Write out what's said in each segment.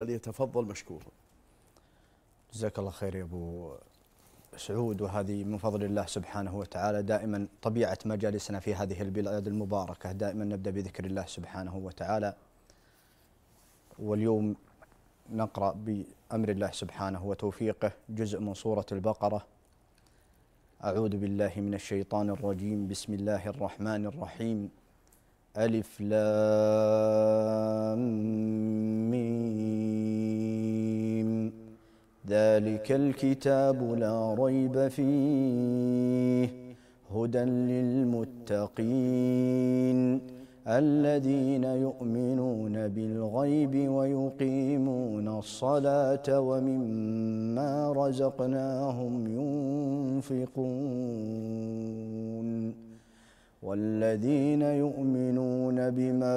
فليتفضل مشكور جزاك الله خير يا ابو سعود وهذه من فضل الله سبحانه وتعالى دائما طبيعه مجالسنا في هذه البلاد المباركه دائما نبدا بذكر الله سبحانه وتعالى واليوم نقرا بامر الله سبحانه وتوفيقه جزء من سوره البقره اعوذ بالله من الشيطان الرجيم بسم الله الرحمن الرحيم الف لام ذلك الكتاب لا ريب فيه هدى للمتقين الذين يؤمنون بالغيب ويقيمون الصلاة ومما رزقناهم ينفقون والذين يؤمنون بما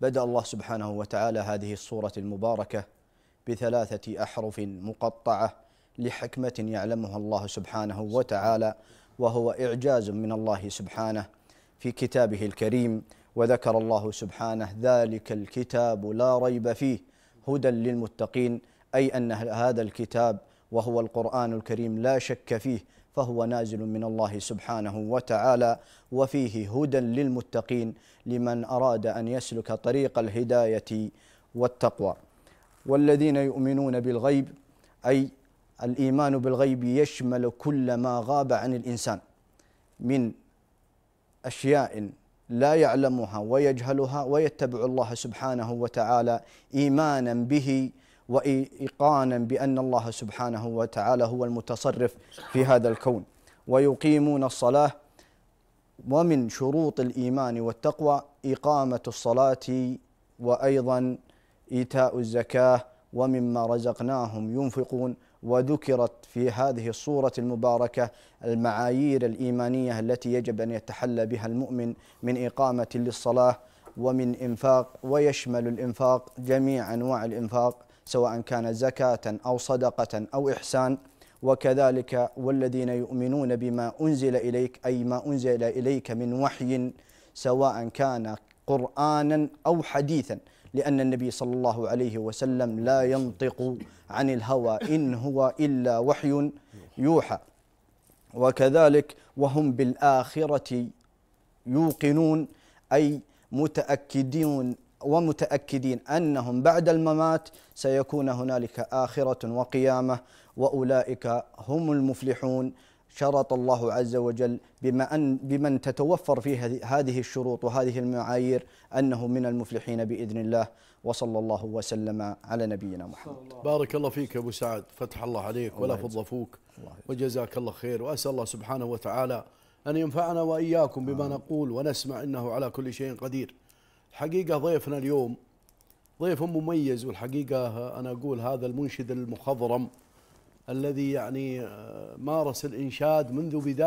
بدأ الله سبحانه وتعالى هذه الصورة المباركة بثلاثة أحرف مقطعة لحكمة يعلمها الله سبحانه وتعالى وهو إعجاز من الله سبحانه في كتابه الكريم وذكر الله سبحانه ذلك الكتاب لا ريب فيه هدى للمتقين أي أن هذا الكتاب وهو القرآن الكريم لا شك فيه فهو نازل من الله سبحانه وتعالى وفيه هدى للمتقين لمن أراد أن يسلك طريق الهداية والتقوى والذين يؤمنون بالغيب أي الإيمان بالغيب يشمل كل ما غاب عن الإنسان من أشياء لا يعلمها ويجهلها ويتبع الله سبحانه وتعالى إيمانا به وإيقانا بأن الله سبحانه وتعالى هو المتصرف في هذا الكون ويقيمون الصلاة ومن شروط الإيمان والتقوى إقامة الصلاة وأيضا إيتاء الزكاة ومما رزقناهم ينفقون وذكرت في هذه الصورة المباركة المعايير الإيمانية التي يجب أن يتحلى بها المؤمن من إقامة للصلاة ومن إنفاق ويشمل الإنفاق جميع أنواع الإنفاق سواء كان زكاة أو صدقة أو إحسان وكذلك والذين يؤمنون بما أنزل إليك أي ما أنزل إليك من وحي سواء كان قرآنا أو حديثا لأن النبي صلى الله عليه وسلم لا ينطق عن الهوى إن هو إلا وحي يوحى وكذلك وهم بالآخرة يوقنون أي متأكدون ومتأكدين أنهم بعد الممات سيكون هنالك آخرة وقيامة وأولئك هم المفلحون شرط الله عز وجل بما أن بمن تتوفر فيه هذه الشروط وهذه المعايير أنه من المفلحين بإذن الله وصلى الله وسلم على نبينا محمد بارك الله فيك أبو سعد فتح الله عليك ولا فضل فوك وجزاك الله خير وأسأل الله سبحانه وتعالى أن ينفعنا وإياكم بما نقول ونسمع إنه على كل شيء قدير الحقيقة ضيفنا اليوم ضيف مميز والحقيقة أنا أقول هذا المنشد المخضرم الذي يعني آه، مارس الإنشاد منذ بداية